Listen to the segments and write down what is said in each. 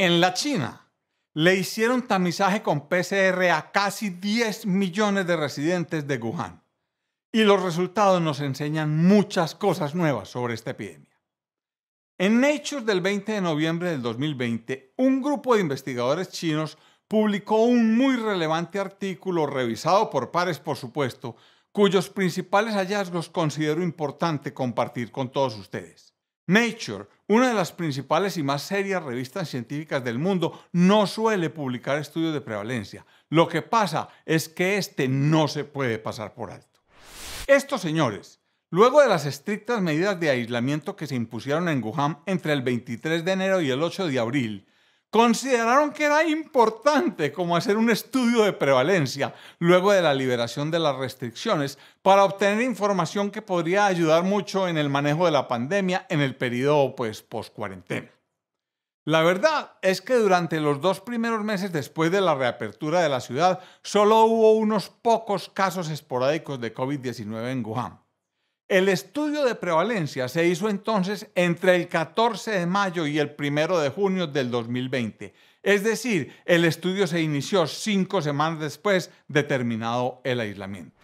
En la China le hicieron tamizaje con PCR a casi 10 millones de residentes de Wuhan. Y los resultados nos enseñan muchas cosas nuevas sobre esta epidemia. En Nature del 20 de noviembre del 2020, un grupo de investigadores chinos publicó un muy relevante artículo revisado por pares, por supuesto, cuyos principales hallazgos considero importante compartir con todos ustedes. Nature una de las principales y más serias revistas científicas del mundo no suele publicar estudios de prevalencia. Lo que pasa es que este no se puede pasar por alto. Estos señores, luego de las estrictas medidas de aislamiento que se impusieron en Wuhan entre el 23 de enero y el 8 de abril, consideraron que era importante como hacer un estudio de prevalencia luego de la liberación de las restricciones para obtener información que podría ayudar mucho en el manejo de la pandemia en el periodo pues, post-cuarentena. La verdad es que durante los dos primeros meses después de la reapertura de la ciudad, solo hubo unos pocos casos esporádicos de COVID-19 en Wuhan. El estudio de prevalencia se hizo entonces entre el 14 de mayo y el 1 de junio del 2020. Es decir, el estudio se inició cinco semanas después de terminado el aislamiento.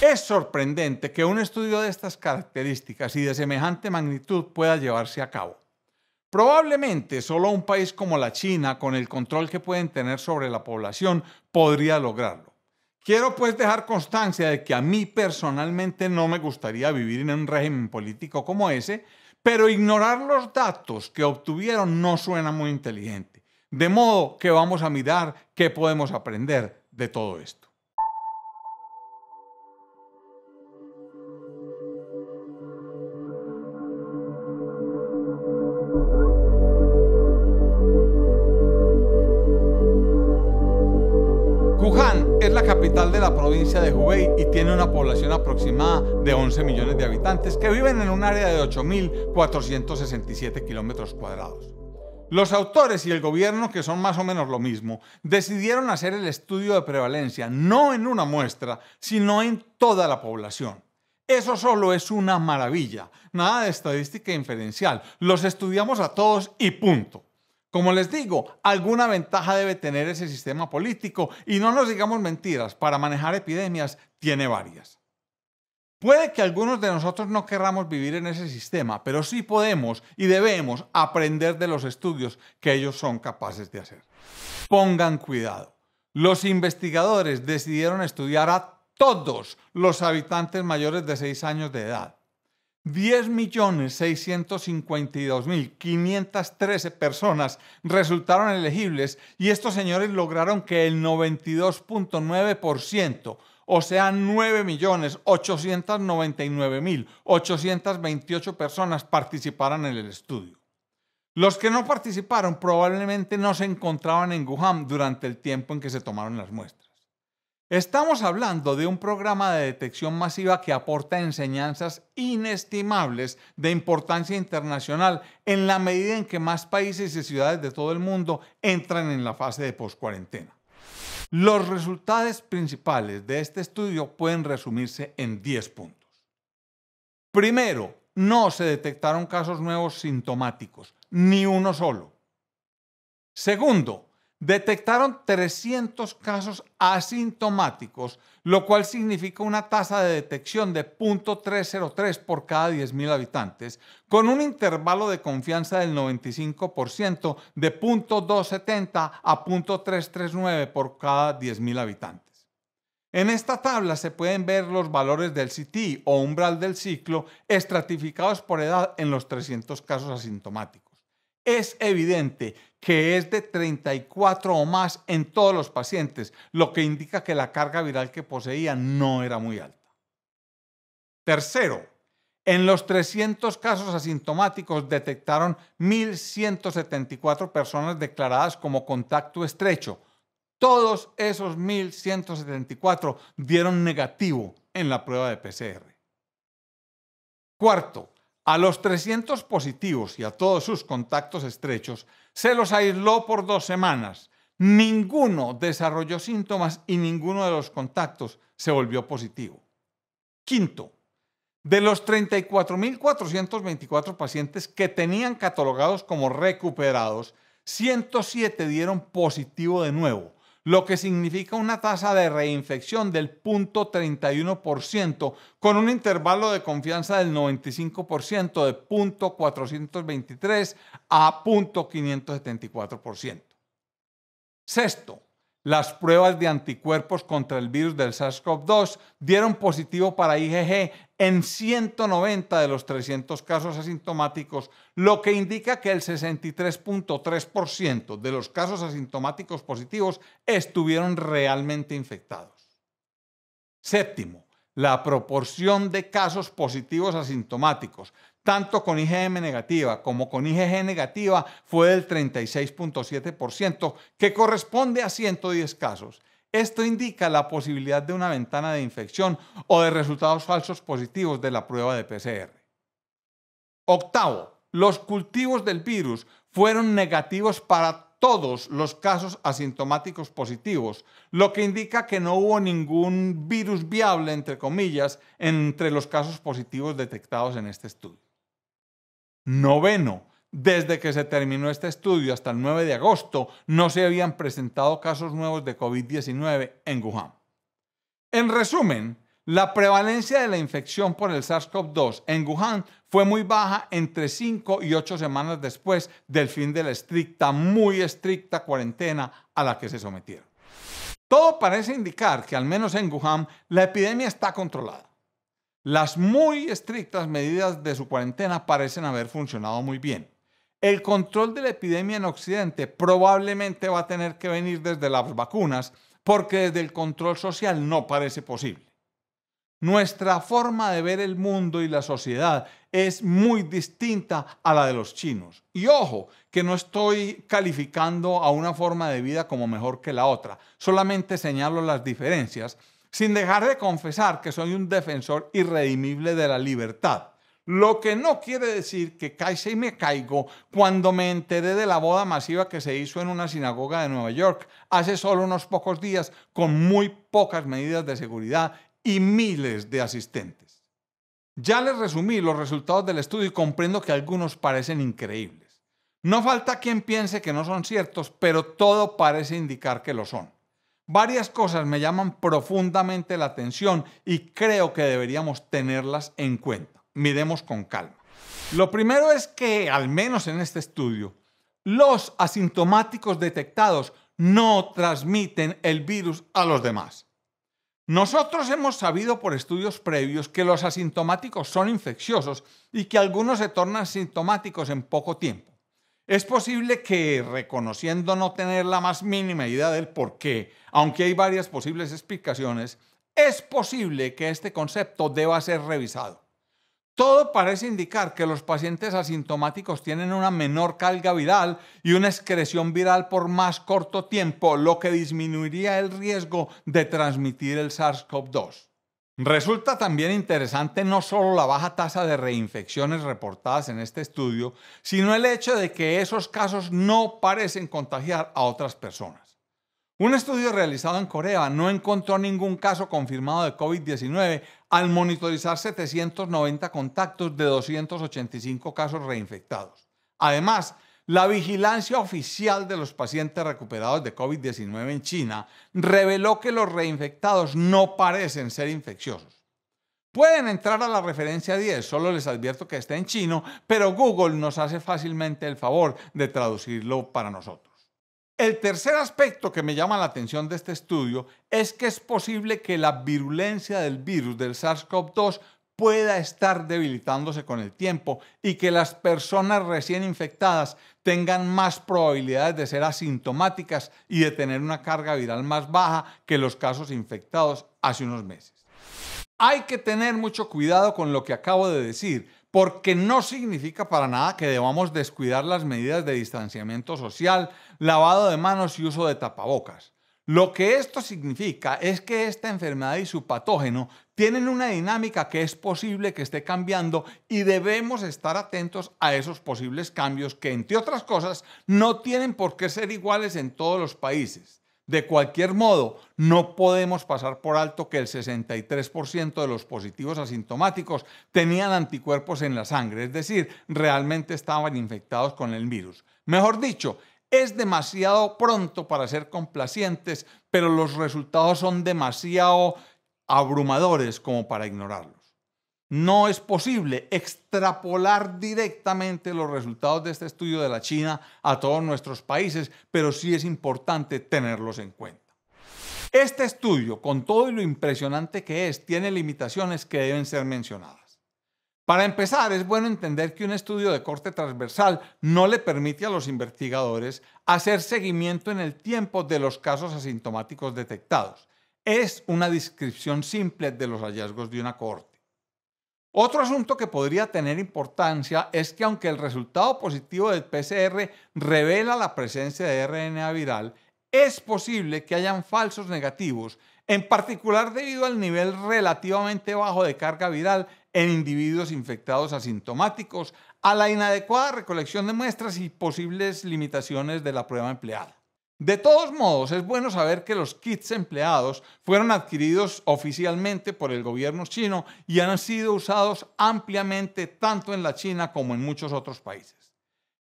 Es sorprendente que un estudio de estas características y de semejante magnitud pueda llevarse a cabo. Probablemente solo un país como la China, con el control que pueden tener sobre la población, podría lograrlo. Quiero pues dejar constancia de que a mí personalmente no me gustaría vivir en un régimen político como ese, pero ignorar los datos que obtuvieron no suena muy inteligente. De modo que vamos a mirar qué podemos aprender de todo esto. Es la capital de la provincia de Hubei y tiene una población aproximada de 11 millones de habitantes que viven en un área de 8.467 kilómetros cuadrados. Los autores y el gobierno, que son más o menos lo mismo, decidieron hacer el estudio de prevalencia no en una muestra, sino en toda la población. Eso solo es una maravilla, nada de estadística inferencial, los estudiamos a todos y punto. Como les digo, alguna ventaja debe tener ese sistema político y no nos digamos mentiras, para manejar epidemias tiene varias. Puede que algunos de nosotros no querramos vivir en ese sistema, pero sí podemos y debemos aprender de los estudios que ellos son capaces de hacer. Pongan cuidado. Los investigadores decidieron estudiar a todos los habitantes mayores de 6 años de edad 10.652.513 personas resultaron elegibles y estos señores lograron que el 92.9%, o sea, 9.899.828 personas participaran en el estudio. Los que no participaron probablemente no se encontraban en Wuhan durante el tiempo en que se tomaron las muestras. Estamos hablando de un programa de detección masiva que aporta enseñanzas inestimables de importancia internacional en la medida en que más países y ciudades de todo el mundo entran en la fase de poscuarentena. Los resultados principales de este estudio pueden resumirse en 10 puntos. Primero, no se detectaron casos nuevos sintomáticos, ni uno solo. Segundo, detectaron 300 casos asintomáticos, lo cual significa una tasa de detección de 0.303 por cada 10.000 habitantes, con un intervalo de confianza del 95% de 0.270 a 0.339 por cada 10.000 habitantes. En esta tabla se pueden ver los valores del CT o umbral del ciclo estratificados por edad en los 300 casos asintomáticos. Es evidente que es de 34 o más en todos los pacientes, lo que indica que la carga viral que poseía no era muy alta. Tercero, en los 300 casos asintomáticos detectaron 1.174 personas declaradas como contacto estrecho. Todos esos 1.174 dieron negativo en la prueba de PCR. Cuarto, a los 300 positivos y a todos sus contactos estrechos se los aisló por dos semanas. Ninguno desarrolló síntomas y ninguno de los contactos se volvió positivo. Quinto, de los 34.424 pacientes que tenían catalogados como recuperados, 107 dieron positivo de nuevo lo que significa una tasa de reinfección del 0.31%, con un intervalo de confianza del 95% de 0.423 a 0.574%. Sexto, las pruebas de anticuerpos contra el virus del SARS-CoV-2 dieron positivo para IgG en 190 de los 300 casos asintomáticos, lo que indica que el 63.3% de los casos asintomáticos positivos estuvieron realmente infectados. Séptimo, la proporción de casos positivos asintomáticos, tanto con IgM negativa como con IgG negativa, fue del 36.7%, que corresponde a 110 casos. Esto indica la posibilidad de una ventana de infección o de resultados falsos positivos de la prueba de PCR. Octavo, los cultivos del virus fueron negativos para todos los casos asintomáticos positivos, lo que indica que no hubo ningún virus viable, entre comillas, entre los casos positivos detectados en este estudio. Noveno, desde que se terminó este estudio hasta el 9 de agosto, no se habían presentado casos nuevos de COVID-19 en Wuhan. En resumen, la prevalencia de la infección por el SARS-CoV-2 en Wuhan fue muy baja entre 5 y 8 semanas después del fin de la estricta, muy estricta cuarentena a la que se sometieron. Todo parece indicar que al menos en Wuhan la epidemia está controlada. Las muy estrictas medidas de su cuarentena parecen haber funcionado muy bien. El control de la epidemia en Occidente probablemente va a tener que venir desde las vacunas porque desde el control social no parece posible. Nuestra forma de ver el mundo y la sociedad es muy distinta a la de los chinos. Y ojo, que no estoy calificando a una forma de vida como mejor que la otra, solamente señalo las diferencias, sin dejar de confesar que soy un defensor irredimible de la libertad. Lo que no quiere decir que caiga y me caigo cuando me enteré de la boda masiva que se hizo en una sinagoga de Nueva York hace solo unos pocos días con muy pocas medidas de seguridad y miles de asistentes. Ya les resumí los resultados del estudio y comprendo que algunos parecen increíbles. No falta quien piense que no son ciertos, pero todo parece indicar que lo son. Varias cosas me llaman profundamente la atención y creo que deberíamos tenerlas en cuenta. Miremos con calma. Lo primero es que, al menos en este estudio, los asintomáticos detectados no transmiten el virus a los demás. Nosotros hemos sabido por estudios previos que los asintomáticos son infecciosos y que algunos se tornan sintomáticos en poco tiempo. Es posible que, reconociendo no tener la más mínima idea del por qué, aunque hay varias posibles explicaciones, es posible que este concepto deba ser revisado. Todo parece indicar que los pacientes asintomáticos tienen una menor carga viral y una excreción viral por más corto tiempo, lo que disminuiría el riesgo de transmitir el SARS-CoV-2. Resulta también interesante no solo la baja tasa de reinfecciones reportadas en este estudio, sino el hecho de que esos casos no parecen contagiar a otras personas. Un estudio realizado en Corea no encontró ningún caso confirmado de COVID-19 al monitorizar 790 contactos de 285 casos reinfectados. Además, la vigilancia oficial de los pacientes recuperados de COVID-19 en China reveló que los reinfectados no parecen ser infecciosos. Pueden entrar a la referencia 10, solo les advierto que está en chino, pero Google nos hace fácilmente el favor de traducirlo para nosotros. El tercer aspecto que me llama la atención de este estudio es que es posible que la virulencia del virus del SARS-CoV-2 pueda estar debilitándose con el tiempo y que las personas recién infectadas tengan más probabilidades de ser asintomáticas y de tener una carga viral más baja que los casos infectados hace unos meses. Hay que tener mucho cuidado con lo que acabo de decir porque no significa para nada que debamos descuidar las medidas de distanciamiento social, lavado de manos y uso de tapabocas. Lo que esto significa es que esta enfermedad y su patógeno tienen una dinámica que es posible que esté cambiando y debemos estar atentos a esos posibles cambios que, entre otras cosas, no tienen por qué ser iguales en todos los países. De cualquier modo, no podemos pasar por alto que el 63% de los positivos asintomáticos tenían anticuerpos en la sangre, es decir, realmente estaban infectados con el virus. Mejor dicho, es demasiado pronto para ser complacientes, pero los resultados son demasiado abrumadores como para ignorarlo no es posible extrapolar directamente los resultados de este estudio de la China a todos nuestros países, pero sí es importante tenerlos en cuenta. Este estudio, con todo y lo impresionante que es, tiene limitaciones que deben ser mencionadas. Para empezar, es bueno entender que un estudio de corte transversal no le permite a los investigadores hacer seguimiento en el tiempo de los casos asintomáticos detectados. Es una descripción simple de los hallazgos de una corte. Otro asunto que podría tener importancia es que aunque el resultado positivo del PCR revela la presencia de RNA viral, es posible que hayan falsos negativos, en particular debido al nivel relativamente bajo de carga viral en individuos infectados asintomáticos, a la inadecuada recolección de muestras y posibles limitaciones de la prueba empleada. De todos modos, es bueno saber que los kits empleados fueron adquiridos oficialmente por el gobierno chino y han sido usados ampliamente tanto en la China como en muchos otros países.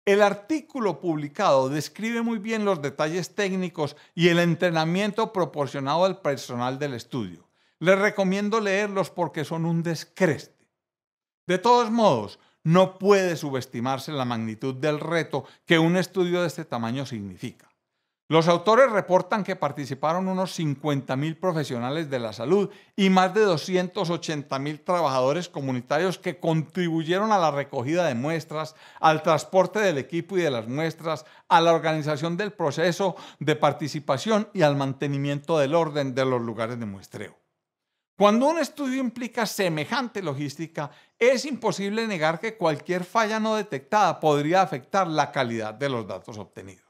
El artículo publicado describe muy bien los detalles técnicos y el entrenamiento proporcionado al personal del estudio. Les recomiendo leerlos porque son un descreste. De todos modos, no puede subestimarse la magnitud del reto que un estudio de este tamaño significa. Los autores reportan que participaron unos 50.000 profesionales de la salud y más de 280.000 trabajadores comunitarios que contribuyeron a la recogida de muestras, al transporte del equipo y de las muestras, a la organización del proceso de participación y al mantenimiento del orden de los lugares de muestreo. Cuando un estudio implica semejante logística, es imposible negar que cualquier falla no detectada podría afectar la calidad de los datos obtenidos.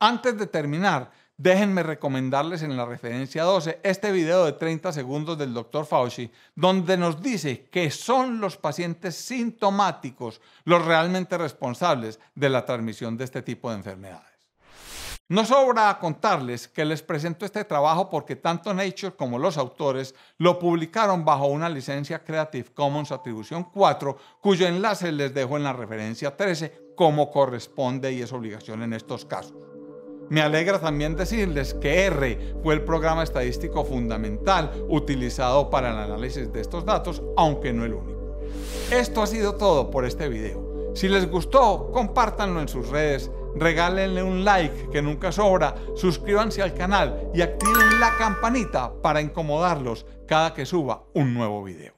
Antes de terminar, déjenme recomendarles en la referencia 12 este video de 30 segundos del doctor Fauci, donde nos dice que son los pacientes sintomáticos los realmente responsables de la transmisión de este tipo de enfermedades. No sobra contarles que les presento este trabajo porque tanto Nature como los autores lo publicaron bajo una licencia Creative Commons Atribución 4, cuyo enlace les dejo en la referencia 13 como corresponde y es obligación en estos casos. Me alegra también decirles que R fue el programa estadístico fundamental utilizado para el análisis de estos datos, aunque no el único. Esto ha sido todo por este video. Si les gustó, compártanlo en sus redes, regálenle un like que nunca sobra, suscríbanse al canal y activen la campanita para incomodarlos cada que suba un nuevo video.